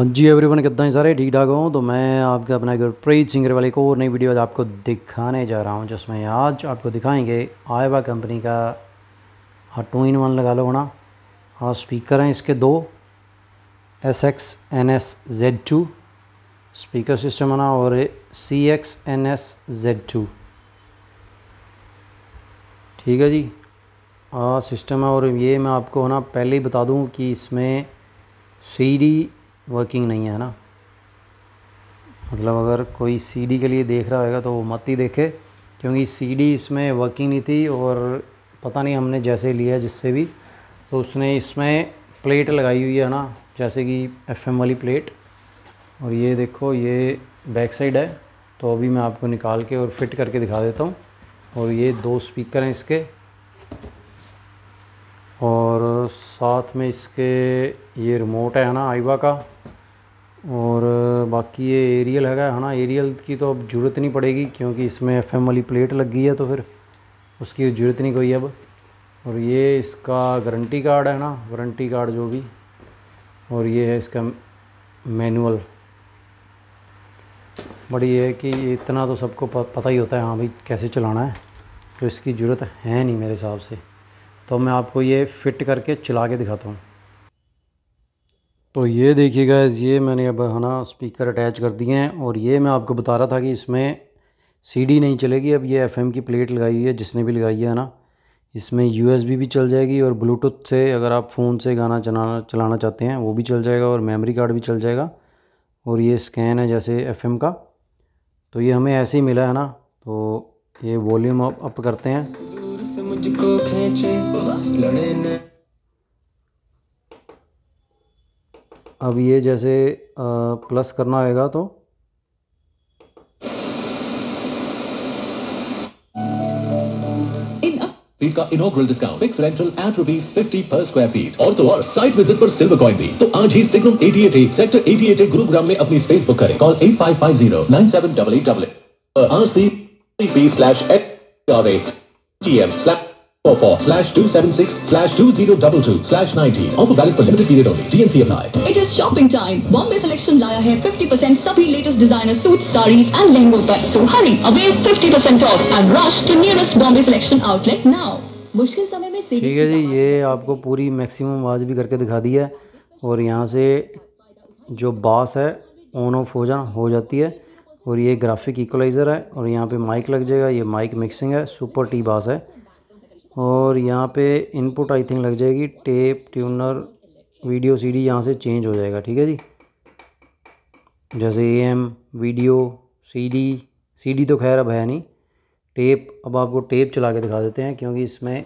हाँ जी एवरीवन कितना ही सारे ठीक ठाक हो तो मैं आपके अपना गुरप्रीत सिंगर वाले को और नई वीडियो आज आपको दिखाने जा रहा हूँ जिसमें आज आपको दिखाएंगे आयवा कंपनी का हाँ टू इन वन लगा लो होना हाँ स्पीकर हैं इसके दो S X N S Z two speaker system है ना और C X N S Z two ठीक है जी हाँ सिस्टम है और ये मैं आपको ना पहले ही बता दूँ कि इसमें सी डी वर्किंग नहीं है ना मतलब अगर कोई सीडी के लिए देख रहा होगा तो वो मत ही देखे क्योंकि सीडी इसमें वर्किंग नहीं थी और पता नहीं हमने जैसे लिया जिससे भी तो उसने इसमें प्लेट लगाई हुई है ना जैसे कि एफएम वाली प्लेट और ये देखो ये बैक साइड है तो अभी मैं आपको निकाल के और फिट करके दिखा देता हूँ और ये दो स्पीकर हैं इसके और साथ में इसके ये रिमोट है ना आईवा का और बाकी ये एरियल हैगा है ना एरियल की तो अब ज़रूरत नहीं पड़ेगी क्योंकि इसमें एफ वाली प्लेट लग गई है तो फिर उसकी ज़रूरत नहीं कोई अब और ये इसका गारंटी कार्ड है ना वारंटी कार्ड जो भी और ये है इसका मैनुअल बड़ी ये है कि इतना तो सबको पता ही होता है हाँ भाई कैसे चलाना है तो इसकी ज़रूरत है नहीं मेरे हिसाब से तो मैं आपको ये फ़िट करके चला के दिखाता हूँ तो ये देखिए ये मैंने अब है ना स्पीकर अटैच कर दिए हैं और ये मैं आपको बता रहा था कि इसमें सीडी नहीं चलेगी अब ये एफएम की प्लेट लगाई हुई है जिसने भी लगाई है ना इसमें यूएसबी भी चल जाएगी और ब्लूटूथ से अगर आप फ़ोन से गाना चलाना चलाना चाहते हैं वो भी चल जाएगा और मेमोरी कार्ड भी चल जाएगा और ये स्कैन है जैसे एम का तो ये हमें ऐसे ही मिला है ना तो ये वॉल्यूम अप, अप करते हैं अब ये जैसे प्लस करना होगा तो feet discount eight rupees fifty पर स्क्वायर फीट और तो और साइट विजिट पर सिल्वर भी तो आज ही सिग्नम सेक्टर में अपनी करें call slash eight T M slash 44 slash 276 slash 2022 slash 90. Offer valid for limited period only. GNC apply. It is shopping time. Bombay selection लाया है 50% सभी latest designer suits, sarees and लहंगों पर. So hurry, avail 50% off and rush to nearest Bombay selection outlet now. मुश्किल समय में ठीक है जी ये आपको पूरी मैक्सिमम आवाज़ भी करके दिखा दी है और यहाँ से जो बास है ऑन ऑफ हो जा हो जाती है और ये ग्राफिक इक्वलाइज़र है और यहाँ पे माइक लग जाएगा ये माइक मिक्सिंग है सुपर टी बास है और यहाँ पे इनपुट आई थिंक लग जाएगी टेप ट्यूनर वीडियो सीडी यहाँ से चेंज हो जाएगा ठीक है जी जैसे A M video CD CD तो खैर अब है नहीं टेप अब आपको टेप चला के दिखा देते हैं क्योंकि इसमें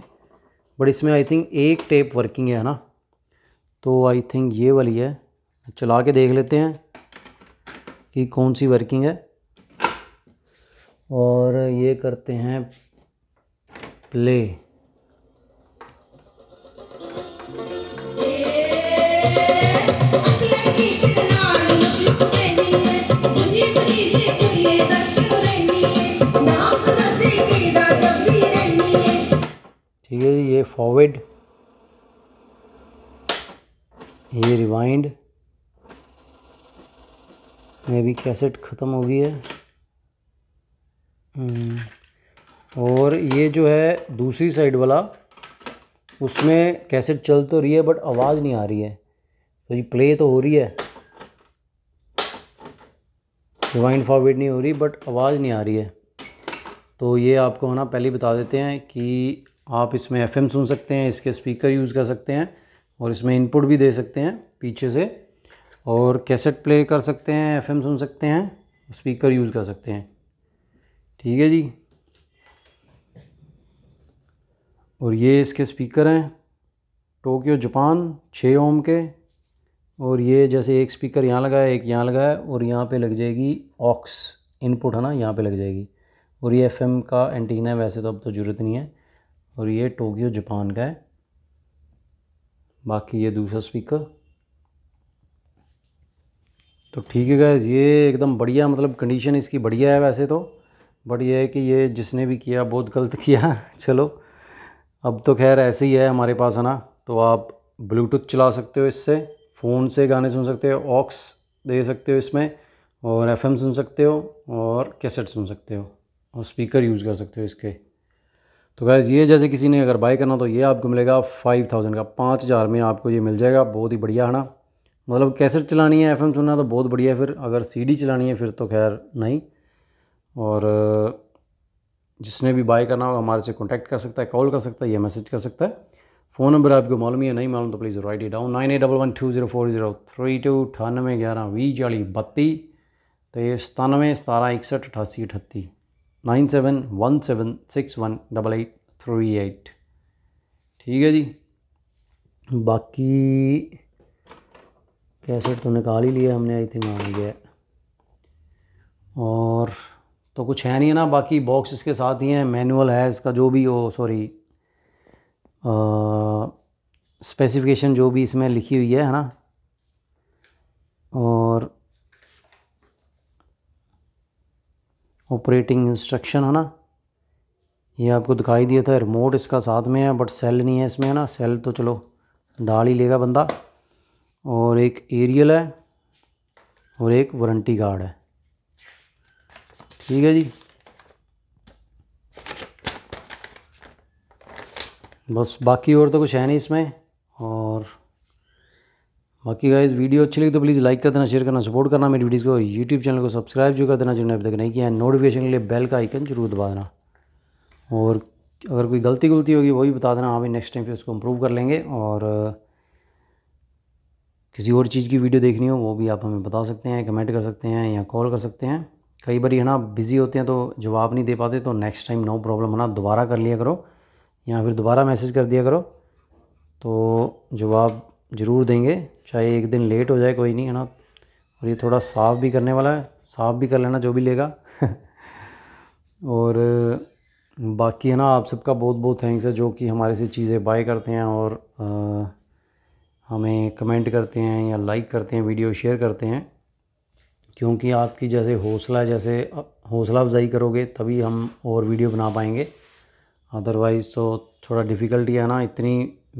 बट इसमें आई थिंक एक टेप वर्किंग है ना तो आई थिंक ये वाली है चला के देख लेते हैं कि कौन सी वर्किंग है और ये करते हैं प्ले ठीक है जी ये फॉरवर्ड ये रिवाइंड में भी कैसेट ख़त्म हो गई है हम्म, और ये जो है दूसरी साइड वाला उसमें कैसेट चल तो रही है बट आवाज़ नहीं आ रही है तो ये प्ले तो हो रही है रिवाइंड फॉरवर्ड नहीं हो रही बट आवाज़ नहीं आ रही है तो ये आपको है ना पहले बता देते हैं कि आप इसमें एफएम सुन सकते हैं इसके स्पीकर यूज़ कर सकते हैं और इसमें इनपुट भी दे सकते हैं पीछे से और कैसेट प्ले कर सकते हैं एफएम सुन सकते हैं स्पीकर यूज़ कर सकते हैं ठीक है जी और ये इसके स्पीकर हैं टोक्यो जापान छः ओम के और ये जैसे एक स्पीकर यहाँ लगाया एक यहाँ लगाया और यहाँ पे लग जाएगी ऑक्स इनपुट है ना यहाँ पे लग जाएगी और ये एफएम का एंटीना है वैसे तो अब तो ज़रूरत नहीं है और ये टोक्यो जापान का है बाकी ये दूसरा स्पीकर तो ठीक है गैस ये एकदम बढ़िया मतलब कंडीशन इसकी बढ़िया है वैसे तो बट ये है कि ये जिसने भी किया बहुत गलत किया चलो अब तो खैर ऐसे ही है हमारे पास है ना तो आप ब्लूटूथ चला सकते हो इससे फ़ोन से गाने सुन सकते हो ऑक्स दे सकते हो इसमें और एफएम सुन सकते हो और कैसेट सुन सकते हो और स्पीकर यूज़ कर सकते हो इसके तो गैज़ ये जैसे किसी ने अगर बाई करना तो ये आपको मिलेगा फाइव थाउजेंड का पाँच हज़ार में आपको ये मिल जाएगा बहुत ही बढ़िया है ना मतलब कैसेट चलानी है एफएम सुनना तो बहुत बढ़िया है फिर अगर सीडी चलानी है फिर तो खैर नहीं और जिसने भी बाय करना हो हमारे से कॉन्टैक्ट कर सकता है कॉल कर सकता है या मैसेज कर सकता है फ़ोन नंबर आपको मालूम ही है नहीं मालूम तो प्लीज़ राइट ही down nine eight double one two zero four zero three two अठानवे ग्यारह बीस चालीस बत्तीस सतानवे सतारह इकसठ अठासी अठत्ती nine seven one seven six one double eight three eight ठीक है जी बाकी कैसेट तो निकाल ही लिया हमने आई थिंक आ गया और तो कुछ है नहीं है ना बाकी बॉक्स इसके साथ ही हैं मैनुअल है इसका जो भी हो सॉरी स्पेसिफिकेशन जो भी इसमें लिखी हुई है है ना ऑपरेटिंग इंस्ट्रक्शन है ना ये आपको दिखाई दिया था रिमोट इसका साथ में है बट सेल नहीं है इसमें है ना सेल तो चलो डाल ही लेगा बंदा और एक एरियल है और एक वारंटी कार्ड है ठीक है जी बस बाकी और तो कुछ है नहीं इसमें और बाकी गाइज़ वीडियो अच्छी लगी तो प्लीज़ लाइक कर देना शेयर करना सपोर्ट करना मेरी वीडियोज़ को यूट्यूब चैनल को सब्सक्राइब जो कर देना जिन्होंने अभी तक नहीं किया है नोटिफिकेशन के लिए बेल का आइकन जरूर दबा देना और अगर कोई गलती गुलती होगी वही बता देना हमें नेक्स्ट टाइम फिर उसको इम्प्रूव कर लेंगे और किसी और चीज़ की वीडियो देखनी हो वो भी आप हमें बता सकते हैं कमेंट कर सकते हैं या कॉल कर सकते हैं कई बार है ना बिज़ी होते हैं तो जवाब नहीं दे पाते तो नेक्स्ट टाइम नो प्रॉब्लम है ना दोबारा कर लिया करो या फिर दोबारा मैसेज कर दिया करो तो जवाब ज़रूर देंगे चाहे एक दिन लेट हो जाए कोई नहीं है ना और ये थोड़ा साफ़ भी करने वाला है साफ़ भी कर लेना जो भी लेगा और बाकी है ना आप सबका बहुत बहुत थैंक्स है जो कि हमारे से चीज़ें बाय करते हैं और आ, हमें कमेंट करते हैं या लाइक करते हैं वीडियो शेयर करते हैं क्योंकि आपकी जैसे हौसला जैसे हौसला अफजाई करोगे तभी हम और वीडियो बना पाएंगे अदरवाइज़ तो थोड़ा डिफ़िकल्टी है ना इतनी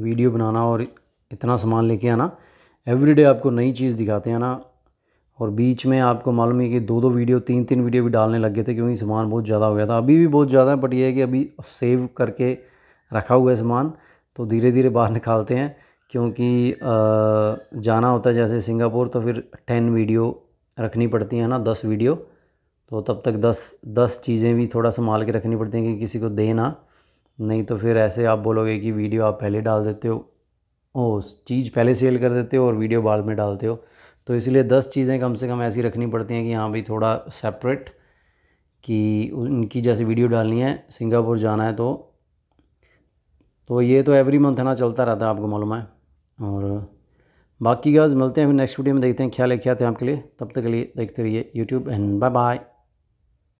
वीडियो बनाना और इतना सामान लेके आना एवरीडे आपको नई चीज़ दिखाते हैं ना और बीच में आपको मालूम है कि दो दो वीडियो तीन तीन वीडियो भी डालने लग गए थे क्योंकि सामान बहुत ज़्यादा हो गया था अभी भी बहुत ज़्यादा है बट ये है कि अभी सेव करके रखा हुआ है सामान तो धीरे धीरे बाहर निकालते हैं क्योंकि जाना होता है जैसे सिंगापुर तो फिर टेन वीडियो रखनी पड़ती है ना दस वीडियो तो तब तक दस दस चीज़ें भी थोड़ा संभाल के रखनी पड़ती हैं कि किसी को देना नहीं तो फिर ऐसे आप बोलोगे कि वीडियो आप पहले डाल देते हो ओ चीज़ पहले सेल कर देते हो और वीडियो बाद में डालते हो तो इसलिए दस चीज़ें कम से कम ऐसी रखनी पड़ती हैं कि हाँ भाई थोड़ा सेपरेट कि उनकी जैसे वीडियो डालनी है सिंगापुर जाना है तो तो ये तो एवरी मंथ है ना चलता रहता है आपको मालूम है और बाकी गाज मिलते हैं फिर नेक्स्ट वीडियो में देखते हैं क्या लेके आते हैं आपके लिए तब तक के लिए देखते रहिए यूट्यूब एंड बाय बाय